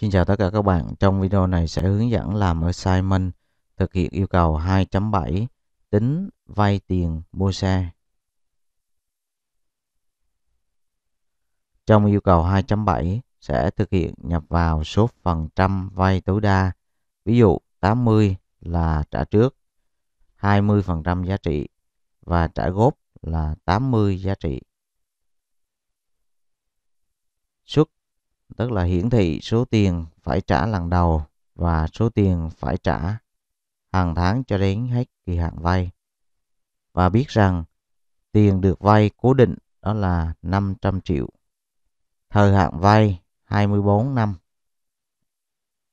Xin chào tất cả các bạn, trong video này sẽ hướng dẫn làm assignment thực hiện yêu cầu 2.7 tính vay tiền mua xe. Trong yêu cầu 2.7 sẽ thực hiện nhập vào số phần trăm vay tối đa, ví dụ 80 là trả trước 20% giá trị và trả góp là 80 giá trị. Suất tức là hiển thị số tiền phải trả lần đầu và số tiền phải trả hàng tháng cho đến hết kỳ hạn vay. Và biết rằng tiền được vay cố định đó là 500 triệu. Thời hạn vay 24 năm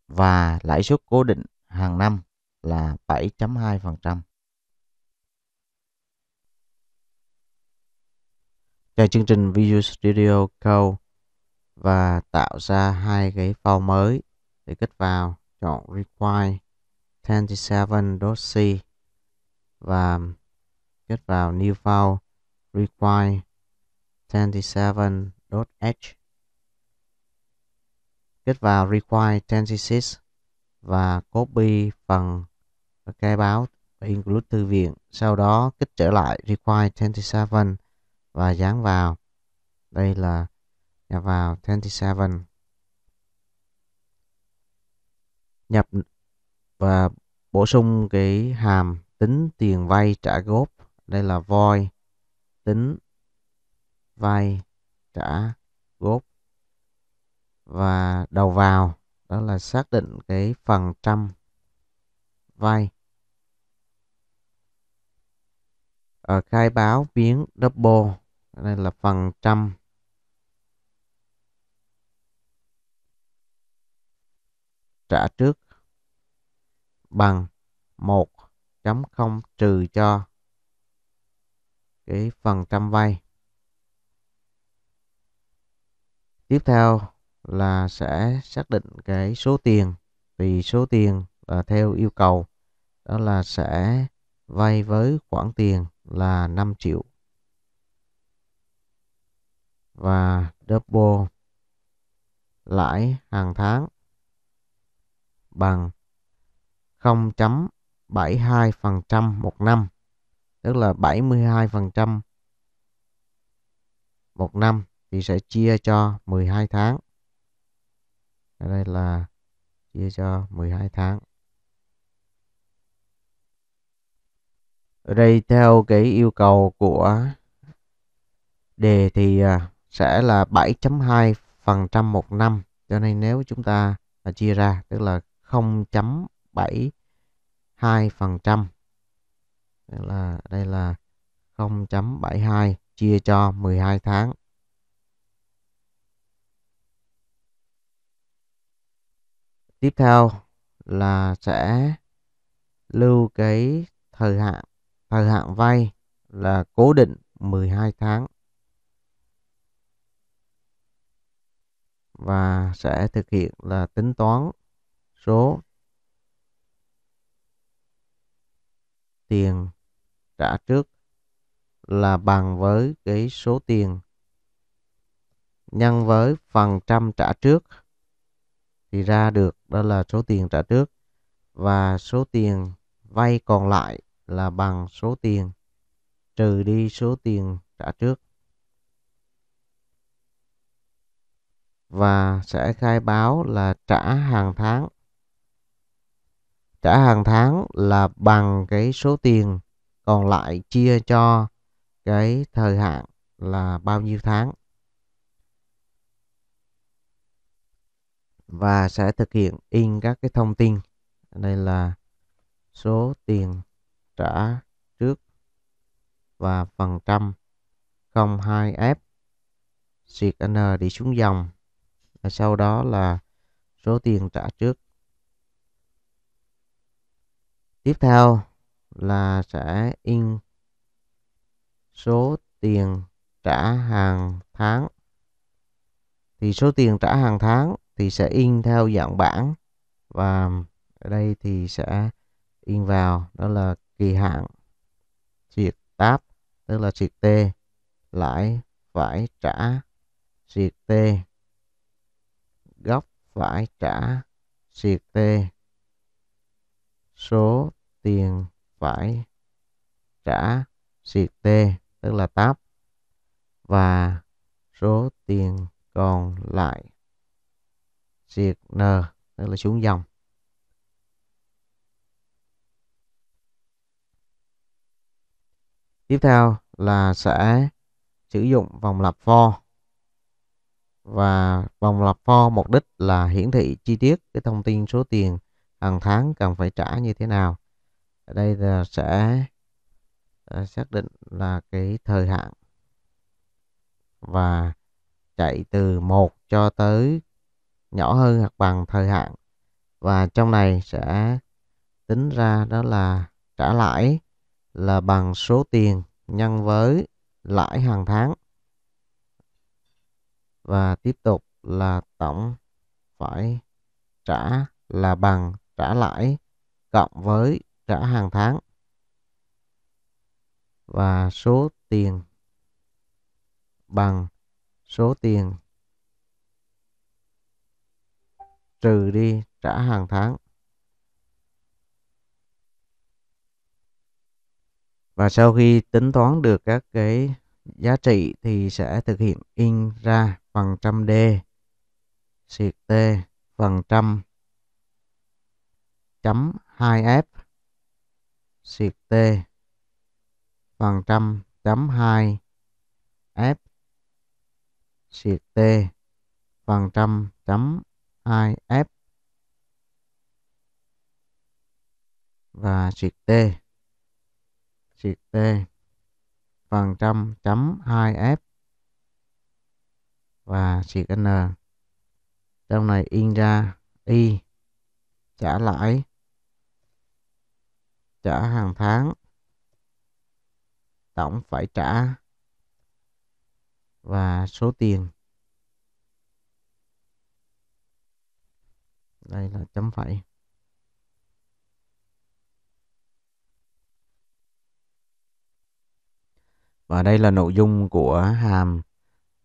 và lãi suất cố định hàng năm là 7.2%. Cho chương trình Visual Studio Code và tạo ra hai cái file mới để kích vào chọn require 27.c và kích vào new file require 27.h kích vào require 26 và copy phần cái báo include thư viện sau đó kích trở lại require 27 và dán vào đây là nhập vào 27 nhập và bổ sung cái hàm tính tiền vay trả góp đây là void tính vay trả góp và đầu vào đó là xác định cái phần trăm vay ở ờ, khai báo biến double đây là phần trăm trả trước bằng 1.0 trừ cho cái phần trăm vay. Tiếp theo là sẽ xác định cái số tiền vì số tiền là theo yêu cầu đó là sẽ vay với khoản tiền là 5 triệu và double lãi hàng tháng bằng 0.72% một năm, tức là 72% một năm thì sẽ chia cho 12 tháng. Ở đây là chia cho 12 tháng. Ở đây theo cái yêu cầu của đề thì à, sẽ là 7.2% một năm. Cho nên nếu chúng ta chia ra, tức là 0.72%. Đây là đây là 0.72 chia cho 12 tháng. Tiếp theo là sẽ lưu cái thời hạn thời hạn vay là cố định 12 tháng và sẽ thực hiện là tính toán số tiền trả trước là bằng với cái số tiền nhân với phần trăm trả trước thì ra được đó là số tiền trả trước và số tiền vay còn lại là bằng số tiền trừ đi số tiền trả trước và sẽ khai báo là trả hàng tháng trả hàng tháng là bằng cái số tiền còn lại chia cho cái thời hạn là bao nhiêu tháng và sẽ thực hiện in các cái thông tin đây là số tiền trả trước và phần trăm 02F Shift N đi xuống dòng và sau đó là số tiền trả trước tiếp theo là sẽ in số tiền trả hàng tháng thì số tiền trả hàng tháng thì sẽ in theo dạng bảng và ở đây thì sẽ in vào đó là kỳ hạn triệt táp tức là triệt t lãi phải trả triệt t gốc phải trả triệt t số tiền phải trả siệt t tức là tab và số tiền còn lại siệt n tức là xuống dòng tiếp theo là sẽ sử dụng vòng lặp for và vòng lặp for mục đích là hiển thị chi tiết cái thông tin số tiền hàng tháng cần phải trả như thế nào ở đây là sẽ ờ, xác định là cái thời hạn và chạy từ 1 cho tới nhỏ hơn hoặc bằng thời hạn và trong này sẽ tính ra đó là trả lãi là bằng số tiền nhân với lãi hàng tháng và tiếp tục là tổng phải trả là bằng trả lãi cộng với trả hàng tháng và số tiền bằng số tiền trừ đi trả hàng tháng và sau khi tính toán được các cái giá trị thì sẽ thực hiện in ra phần trăm D, siệt T, phần trăm chấm 2F siệt T phần trăm chấm 2 F siệt T phần trăm chấm 2 F và siệt T siệt T phần trăm chấm 2 F và siệt N trong này in ra Y trả lãi trả hàng tháng tổng phải trả và số tiền đây là chấm phẩy và đây là nội dung của hàm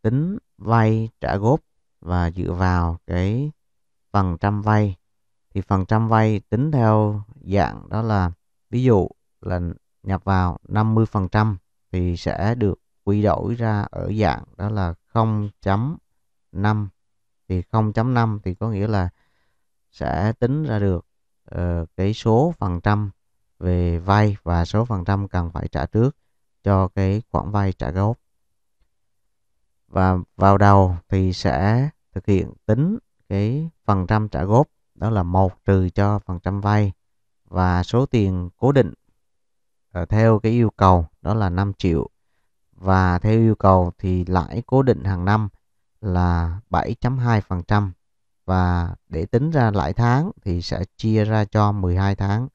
tính vay trả góp và dựa vào cái phần trăm vay thì phần trăm vay tính theo dạng đó là Ví dụ là nhập vào 50% thì sẽ được quy đổi ra ở dạng đó là 0.5 thì 0.5 thì có nghĩa là sẽ tính ra được uh, cái số phần trăm về vay và số phần trăm cần phải trả trước cho cái khoản vay trả gốc và vào đầu thì sẽ thực hiện tính cái phần trăm trả góp đó là một trừ cho phần trăm vay và số tiền cố định ờ, theo cái yêu cầu đó là 5 triệu và theo yêu cầu thì lãi cố định hàng năm là 7.2% và để tính ra lãi tháng thì sẽ chia ra cho 12 tháng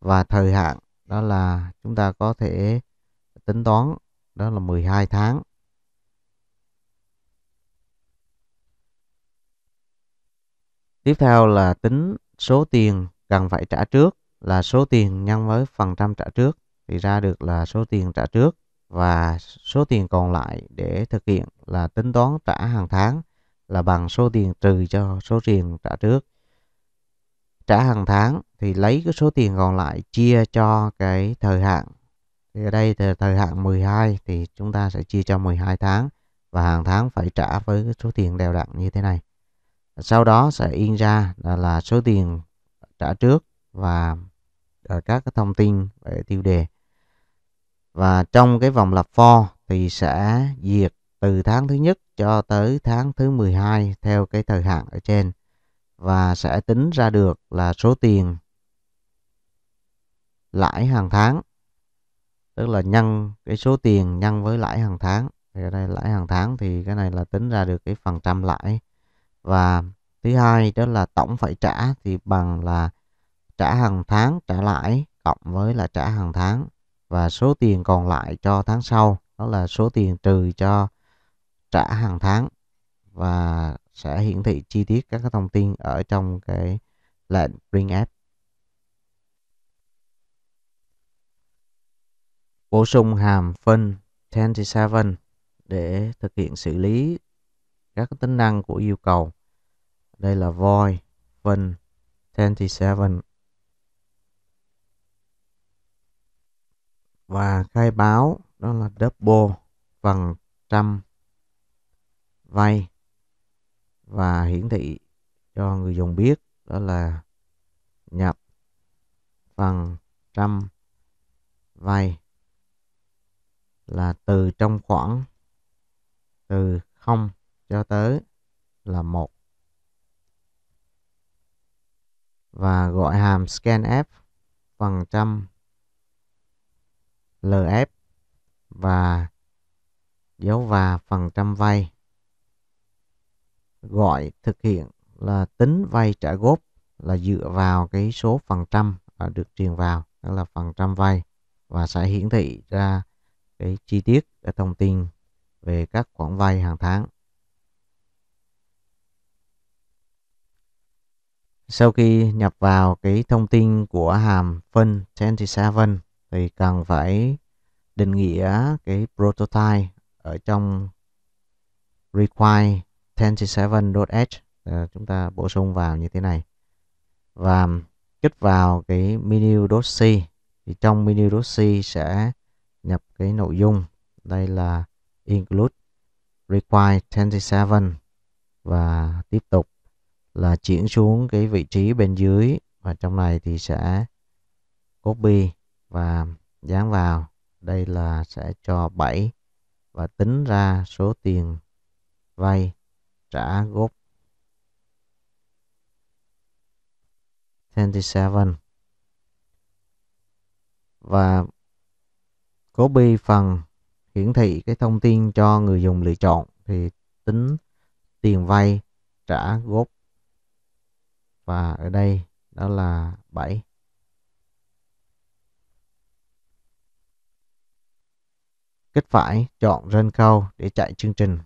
và thời hạn đó là chúng ta có thể tính toán đó là 12 tháng. Tiếp theo là tính số tiền cần phải trả trước là số tiền nhân với phần trăm trả trước thì ra được là số tiền trả trước và số tiền còn lại để thực hiện là tính toán trả hàng tháng là bằng số tiền trừ cho số tiền trả trước trả hàng tháng thì lấy cái số tiền còn lại chia cho cái thời hạn thì ở đây thì thời hạn 12 thì chúng ta sẽ chia cho 12 tháng và hàng tháng phải trả với cái số tiền đều đặn như thế này sau đó sẽ in ra là, là số tiền trả trước và ờ, các cái thông tin về tiêu đề và trong cái vòng lập for thì sẽ duyệt từ tháng thứ nhất cho tới tháng thứ 12 theo cái thời hạn ở trên và sẽ tính ra được là số tiền lãi hàng tháng tức là nhân cái số tiền nhân với lãi hàng tháng thì ở đây lãi hàng tháng thì cái này là tính ra được cái phần trăm lãi và Thứ hai đó là tổng phải trả thì bằng là trả hàng tháng trả lãi cộng với là trả hàng tháng và số tiền còn lại cho tháng sau đó là số tiền trừ cho trả hàng tháng và sẽ hiển thị chi tiết các thông tin ở trong cái lệnh bring app. Bổ sung hàm phân 27 để thực hiện xử lý các tính năng của yêu cầu. Đây là void vân 27 và khai báo đó là double phần trăm vay và hiển thị cho người dùng biết đó là nhập phần trăm vay là từ trong khoảng từ 0 cho tới là 1 và gọi hàm scanf phần trăm lf và dấu và phần trăm vay gọi thực hiện là tính vay trả góp là dựa vào cái số phần trăm được truyền vào đó là phần trăm vay và sẽ hiển thị ra cái chi tiết thông tin về các khoản vay hàng tháng sau khi nhập vào cái thông tin của hàm phân 27 thì cần phải định nghĩa cái prototype ở trong require 27.h à, ờ, chúng ta bổ sung vào như thế này và kích vào cái menu.c thì trong menu.c sẽ nhập cái nội dung đây là include require 27 và tiếp tục là chuyển xuống cái vị trí bên dưới và trong này thì sẽ copy và dán vào đây là sẽ cho 7 và tính ra số tiền vay trả góp 27 và copy phần hiển thị cái thông tin cho người dùng lựa chọn thì tính tiền vay trả gốc và ở đây đó là 7. Kích phải chọn run call để chạy chương trình.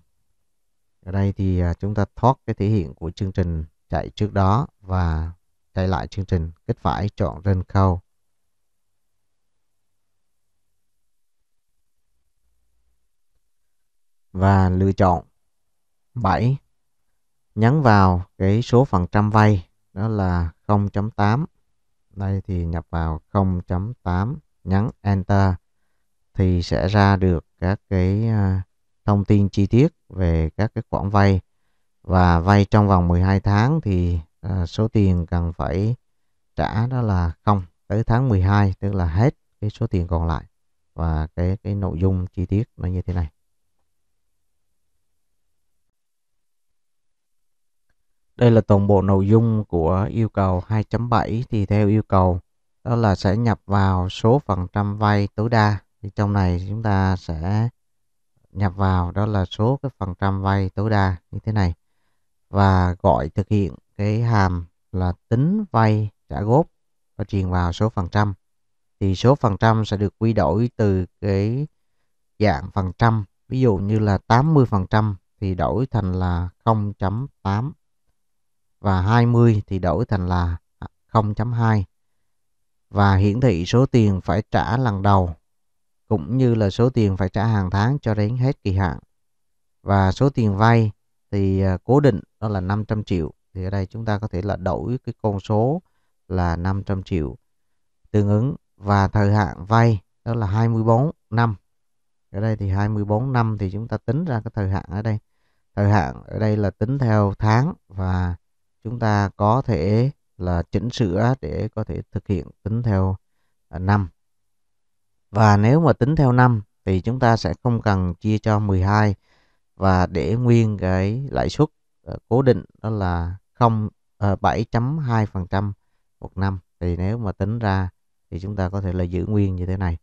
Ở đây thì à, chúng ta thoát cái thể hiện của chương trình chạy trước đó và chạy lại chương trình. Kích phải chọn run call. Và lựa chọn 7. Nhấn vào cái số phần trăm vay đó là 0.8 đây thì nhập vào 0.8 nhấn enter thì sẽ ra được các cái à, thông tin chi tiết về các cái khoản vay và vay trong vòng 12 tháng thì à, số tiền cần phải trả đó là không tới tháng 12 tức là hết cái số tiền còn lại và cái cái nội dung chi tiết nó như thế này Đây là toàn bộ nội dung của yêu cầu 2.7 thì theo yêu cầu đó là sẽ nhập vào số phần trăm vay tối đa. Thì trong này chúng ta sẽ nhập vào đó là số cái phần trăm vay tối đa như thế này và gọi thực hiện cái hàm là tính vay trả góp và truyền vào số phần trăm thì số phần trăm sẽ được quy đổi từ cái dạng phần trăm ví dụ như là 80 phần trăm thì đổi thành là 0.8 và 20 thì đổi thành là 0.2 và hiển thị số tiền phải trả lần đầu cũng như là số tiền phải trả hàng tháng cho đến hết kỳ hạn. Và số tiền vay thì à, cố định đó là 500 triệu. Thì ở đây chúng ta có thể là đổi cái con số là 500 triệu tương ứng và thời hạn vay đó là 24 năm. Ở đây thì 24 năm thì chúng ta tính ra cái thời hạn ở đây. Thời hạn ở đây là tính theo tháng và chúng ta có thể là chỉnh sửa để có thể thực hiện tính theo à, năm. Và nếu mà tính theo năm thì chúng ta sẽ không cần chia cho 12 và để nguyên cái lãi suất à, cố định đó là 0 7.2% à, một năm thì nếu mà tính ra thì chúng ta có thể là giữ nguyên như thế này.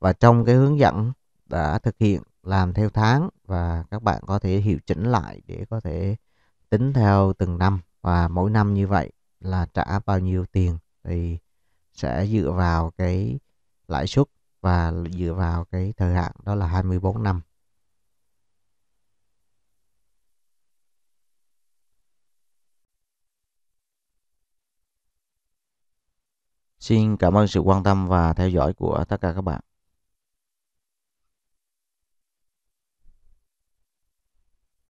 Và trong cái hướng dẫn đã thực hiện làm theo tháng và các bạn có thể hiệu chỉnh lại để có thể tính theo từng năm và mỗi năm như vậy là trả bao nhiêu tiền thì sẽ dựa vào cái lãi suất và dựa vào cái thời hạn đó là 24 năm. Xin cảm ơn sự quan tâm và theo dõi của tất cả các bạn.